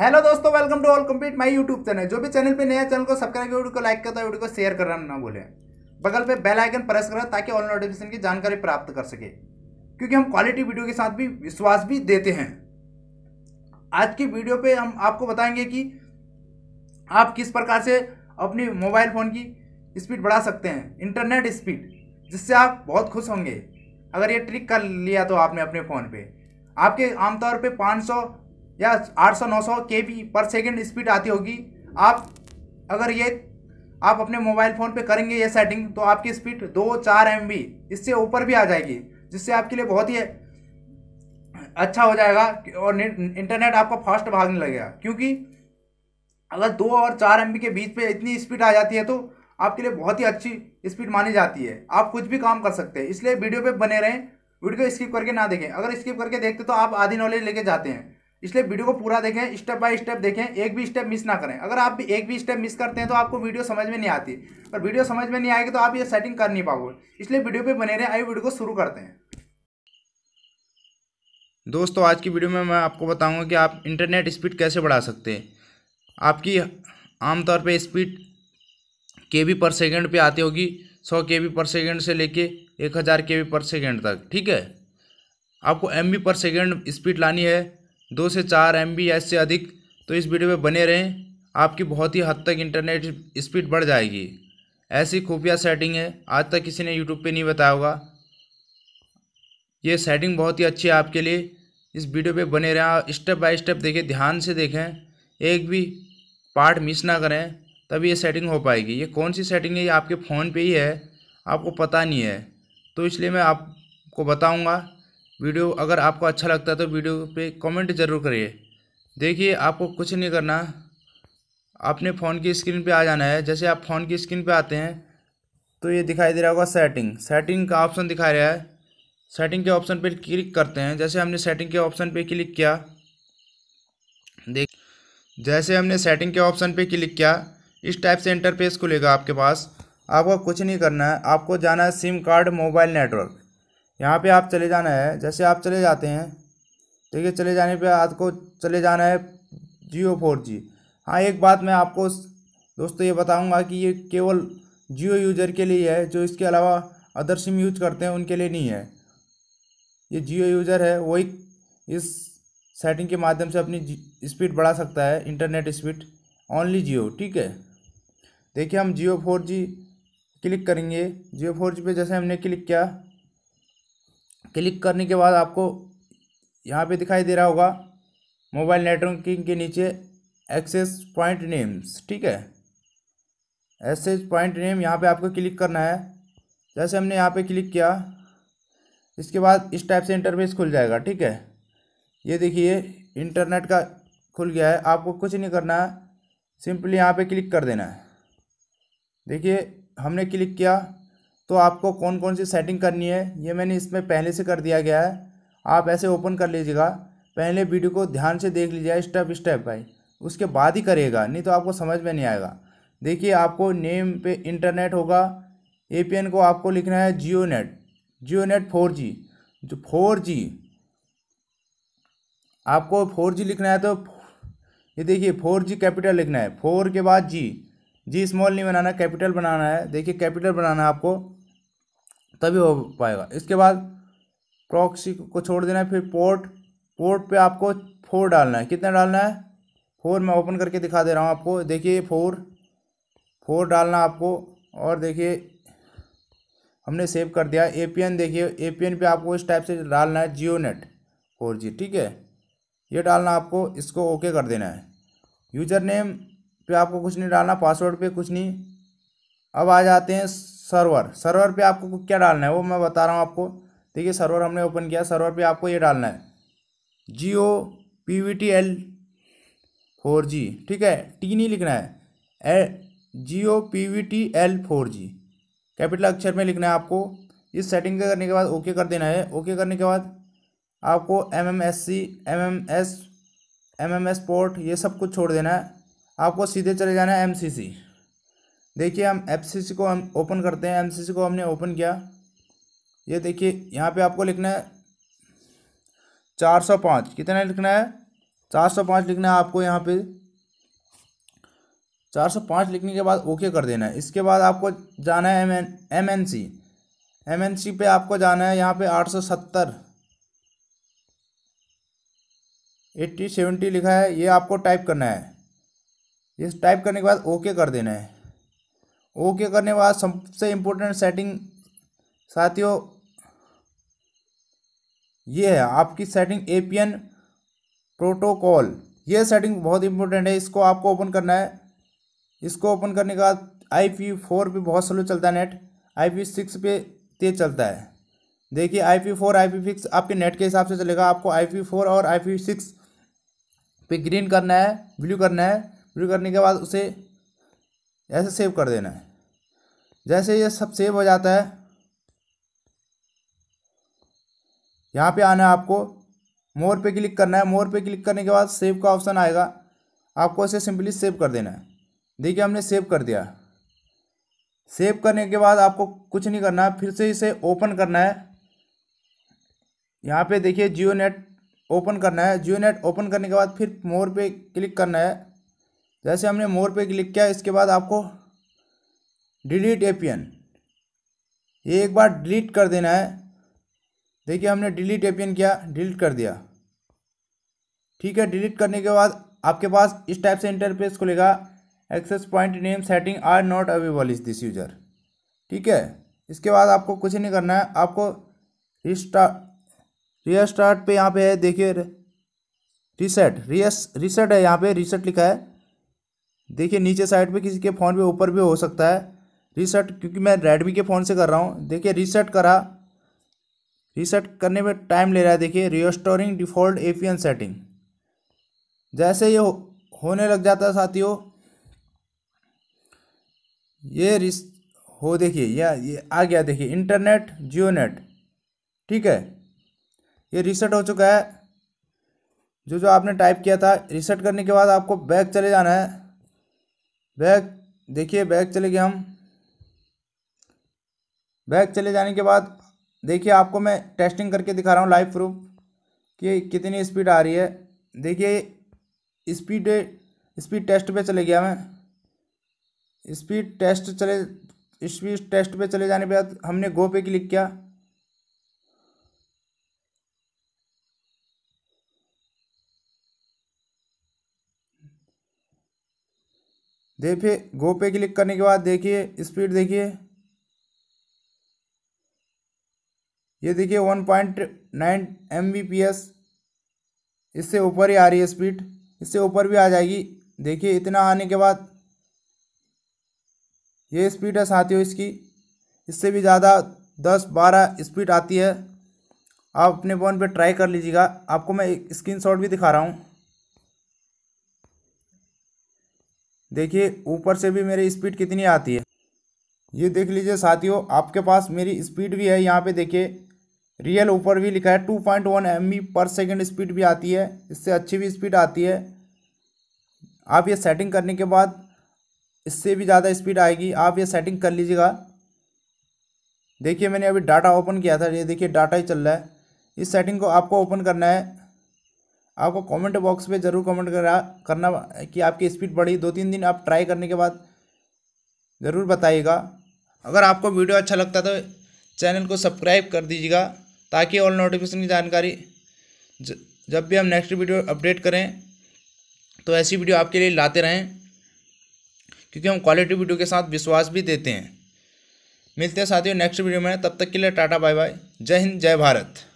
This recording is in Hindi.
हेलो दोस्तों welcome to all complete my YouTube channel जो भी चैनल पे नया चैनल को सब्सक्राइब वीडियो को लाइक करता है वीडियो को शेयर करना ना भूलें बगल पे बेल आइकन प्रेस करें ताकि ऑल नोटिफिकेशन की जानकारी प्राप्त कर सके क्योंकि हम क्वालिटी वीडियो के साथ भी विश्वास भी देते हैं आज की वीडियो पर हम आपको बताएंगे कि आप किस प्रकार से अपनी मोबाइल फ़ोन की स्पीड बढ़ा सकते हैं इंटरनेट स्पीड जिससे आप बहुत खुश होंगे अगर ये ट्रिक कर लिया तो आपने अपने फ़ोन पर आपके आमतौर पर पाँच या 800-900 के बी पर सेकेंड स्पीड आती होगी आप अगर ये आप अपने मोबाइल फ़ोन पे करेंगे ये सेटिंग तो आपकी स्पीड दो चार एम इससे ऊपर भी आ जाएगी जिससे आपके लिए बहुत ही अच्छा हो जाएगा और इंटरनेट आपका फास्ट भागने लगेगा क्योंकि अगर दो और चार एम के बीच पे इतनी स्पीड आ जाती है तो आपके लिए बहुत ही अच्छी स्पीड मानी जाती है आप कुछ भी काम कर सकते हैं इसलिए वीडियो पे बने रहें वीडियो स्किप करके ना देखें अगर स्किप करके देखते तो आप आधी नॉलेज लेके जाते हैं इसलिए वीडियो को पूरा देखें स्टेप बाय स्टेप देखें एक भी स्टेप मिस ना करें अगर आप भी एक भी स्टेप मिस करते हैं तो आपको वीडियो समझ में नहीं आती और वीडियो समझ में नहीं आएगी तो आप ये सेटिंग कर नहीं पाओगे इसलिए वीडियो पर बने रहें आई वीडियो को शुरू करते हैं दोस्तों आज की वीडियो में मैं आपको बताऊंगा कि आप इंटरनेट स्पीड कैसे बढ़ा सकते हैं आपकी आमतौर पर स्पीड के बी पर सेकेंड पर आती होगी सौ के बी पर सेकेंड से लेके एक हज़ार के बी पर सेकेंड तक ठीक है आपको एम बी पर सेकेंड स्पीड लानी है दो से चार एम बी से अधिक तो इस वीडियो में बने रहें आपकी बहुत ही हद तक इंटरनेट स्पीड बढ़ जाएगी ऐसी खुफिया सेटिंग है आज तक किसी ने यूट्यूब पे नहीं बताया होगा ये सेटिंग बहुत ही अच्छी है आपके लिए इस वीडियो पे बने रहें स्टेप बाय स्टेप देखें ध्यान से देखें एक भी पार्ट मिस ना करें तभी ये सेटिंग हो पाएगी ये कौन सी सेटिंग है ये आपके फ़ोन पे ही है आपको पता नहीं है तो इसलिए मैं आपको बताऊँगा वीडियो अगर आपको अच्छा लगता है तो वीडियो पे कमेंट ज़रूर करिए देखिए आपको कुछ नहीं करना आपने फ़ोन की स्क्रीन पे आ जाना है जैसे आप फ़ोन की स्क्रीन पे आते हैं तो ये दिखाई दे रहा होगा सेटिंग सेटिंग का ऑप्शन दिखा रहा है सेटिंग के ऑप्शन पे क्लिक करते हैं जैसे हमने सेटिंग के ऑप्शन पर क्लिक किया देख जैसे हमने सेटिंग के ऑप्शन पर क्लिक किया इस टाइप से इंटरफेस खुलेगा आपके पास आपको कुछ नहीं करना है आपको जाना है सिम कार्ड मोबाइल नेटवर्क यहाँ पे आप चले जाना है जैसे आप चले जाते हैं देखिए चले जाने पे आपको चले जाना है जियो फोर जी हाँ एक बात मैं आपको दोस्तों ये बताऊंगा कि ये केवल जियो यूज़र के लिए है जो इसके अलावा अदर सिम यूज करते हैं उनके लिए नहीं है ये जियो यूज़र है वही इस सेटिंग के माध्यम से अपनी स्पीड बढ़ा सकता है इंटरनेट स्पीड ओनली जियो ठीक है देखिए हम जियो फोर जी क्लिक करेंगे जियो फोर जी पर जैसे हमने क्लिक किया क्लिक करने के बाद आपको यहाँ पे दिखाई दे रहा होगा मोबाइल नेटवर्किंग के नीचे एक्सेस पॉइंट नेम्स ठीक है एक्सेस पॉइंट नेम यहाँ पे आपको क्लिक करना है जैसे हमने यहाँ पे क्लिक किया इसके बाद इस टाइप से इंटरफेस खुल जाएगा ठीक है ये देखिए इंटरनेट का खुल गया है आपको कुछ नहीं करना है सिंपली यहाँ पे क्लिक कर देना है देखिए हमने क्लिक किया तो आपको कौन कौन सी सेटिंग करनी है ये मैंने इसमें पहले से कर दिया गया है आप ऐसे ओपन कर लीजिएगा पहले वीडियो को ध्यान से देख लीजिए स्टेप स्टेप बाई उसके बाद ही करिएगा नहीं तो आपको समझ में नहीं आएगा देखिए आपको नेम पे इंटरनेट होगा ए को आपको लिखना है Jio net Jio net four G जो फोर जी आपको फोर जी लिखना है तो ये देखिए फोर जी कैपिटल लिखना है फोर के बाद जी जी स्मॉल नहीं बनाना कैपिटल बनाना है देखिए कैपिटल बनाना है आपको तभी हो पाएगा इसके बाद प्रॉक्सी को छोड़ देना है फिर पोर्ट पोर्ट पे आपको फोर डालना है कितना डालना है फोर मैं ओपन करके दिखा दे रहा हूँ आपको देखिए फोर फोर डालना आपको और देखिए हमने सेव कर दिया ए पी एन देखिए ए पी एन पर आपको इस टाइप से डालना है जियो नेट फोर जी ठीक है ये डालना आपको इसको ओके कर देना है यूजर नेम पे आपको कुछ नहीं डालना पासवर्ड पे कुछ नहीं अब आ जाते हैं सर्वर सर्वर पे आपको क्या डालना है वो मैं बता रहा हूँ आपको देखिए सर्वर हमने ओपन किया सर्वर पे आपको ये डालना है G O P V T L four G ठीक है टी नहीं लिखना है A G O P V T L four G capital अक्षर में लिखना है आपको इस सेटिंग करने के बाद ओके कर देना है ओके करने के बाद आपको M M S C M M S M M S port ये सब कुछ छोड़ देना है आपको सीधे चले जाना है एम सी सी देखिए हम एफ को हम ओपन करते हैं एम को हमने ओपन किया ये देखिए यहाँ पे आपको लिखना है चार सौ पाँच कितना लिखना है चार सौ पाँच लिखना है आपको यहाँ पे चार सौ पाँच लिखने के बाद ओके कर देना है इसके बाद आपको जाना है M N M N C M N C पे आपको जाना है यहाँ पे आठ सौ सत्तर एट्टी सेवेंटी लिखा है ये आपको टाइप करना है ये टाइप करने के बाद ओके कर देना है ओके करने बाद सबसे इम्पोर्टेंट सेटिंग साथियों ये है आपकी सेटिंग एन प्रोटोकॉल ये सेटिंग बहुत इंपॉर्टेंट है इसको आपको ओपन करना है इसको ओपन करने के बाद आई पी फोर पर बहुत स्लो चलता है नेट आई पी सिक्स पे तेज चलता है देखिए I P four I P six आपके नेट के हिसाब से चलेगा आपको आई पी फोर और आई पी सिक्स पे ग्रीन करना है ब्लू करना है ब्लू करने के बाद उसे ऐसे सेव कर देना है जैसे ये सब सेव हो जाता है यहाँ पे आना है आपको मोर पे क्लिक करना है मोर पे क्लिक करने के बाद सेव का ऑप्शन आएगा आपको इसे सिंपली सेव कर देना है देखिए हमने सेव कर दिया सेव करने के बाद आपको कुछ नहीं करना है फिर से इसे ओपन करना है यहाँ पे देखिए जियो नेट ओपन करना है जियो नेट ओपन करने के बाद फिर मोर पे क्लिक करना है जैसे हमने मोर पे क्लिक किया इसके बाद आपको डिलीट एपियन ये एक बार डिलीट कर देना है देखिए हमने डिलीट एपियन किया डिलीट कर दिया ठीक है डिलीट करने के बाद आपके पास इस टाइप से इंटरफेस खुलेगा access point name setting are not available is this user ठीक है इसके बाद आपको कुछ नहीं करना है आपको रिस्टार्ट रिस्टार्ट पे यहाँ पे है देखिए रिसेट रिस रिसेट है यहाँ पे रिसेट लिखा है देखिए नीचे साइड पे किसी के फ़ोन पे ऊपर भी हो सकता है रीसेट क्योंकि मैं रेडमी के फ़ोन से कर रहा हूँ देखिए रीसेट करा रीसेट करने में टाइम ले रहा है देखिए रिस्टोरिंग डिफ़ॉल्ट ए सेटिंग जैसे ये हो, होने लग जाता है साथियों ये रिस हो देखिए या ये आ गया देखिए इंटरनेट जियो नेट ठीक है ये रिसेट हो चुका है जो जो आपने टाइप किया था रिसेट करने के बाद आपको बैक चले जाना है बैग देखिए बैग चले गए हम बैग चले जाने के बाद देखिए आपको मैं टेस्टिंग करके दिखा रहा हूँ लाइव प्रूफ कि कितनी स्पीड आ रही है देखिए स्पीड स्पीड टेस्ट पे चले गया मैं स्पीड टेस्ट चले स्पीड टेस्ट पे चले जाने के बाद हमने गो पे क्लिक किया देखिए गो पे क्लिक करने के बाद देखिए स्पीड देखिए ये देखिए one point nine M B P S इससे ऊपर ही आ रही है स्पीड इससे ऊपर भी आ जाएगी देखिए इतना आने के बाद ये स्पीड है साथियों इसकी इससे भी ज़्यादा दस बारह स्पीड आती है आप अपने फ़ोन पे ट्राई कर लीजिएगा आपको मैं एक स्क्रीनशॉट भी दिखा रहा हूँ देखिए ऊपर से भी मेरी स्पीड कितनी आती है ये देख लीजिए साथियों आपके पास मेरी स्पीड भी है यहाँ पे देखिए रियल ऊपर भी लिखा है two point one M per second speed भी आती है इससे अच्छी भी स्पीड आती है आप ये सेटिंग करने के बाद इससे भी ज़्यादा स्पीड आएगी आप ये सेटिंग कर लीजिएगा देखिए मैंने अभी डाटा ओपन किया था ये देखिए डाटा ही चल रहा है इस सेटिंग को आपको ओपन करना है आपको कमेंट बॉक्स में ज़रूर कमेंट करा करना कि आपकी स्पीड बढ़ी दो तीन दिन आप ट्राई करने के बाद ज़रूर बताइएगा अगर आपको वीडियो अच्छा लगता तो चैनल को सब्सक्राइब कर दीजिएगा ताकि ऑल नोटिफिकेशन की जानकारी जब भी हम नेक्स्ट वीडियो अपडेट करें तो ऐसी वीडियो आपके लिए लाते रहें क्योंकि हम क्वालिटी वीडियो के साथ विश्वास भी देते हैं मिलते हैं साथियों नेक्स्ट वीडियो में तब तक के लिए टाटा बाय बाय जय हिंद जय भारत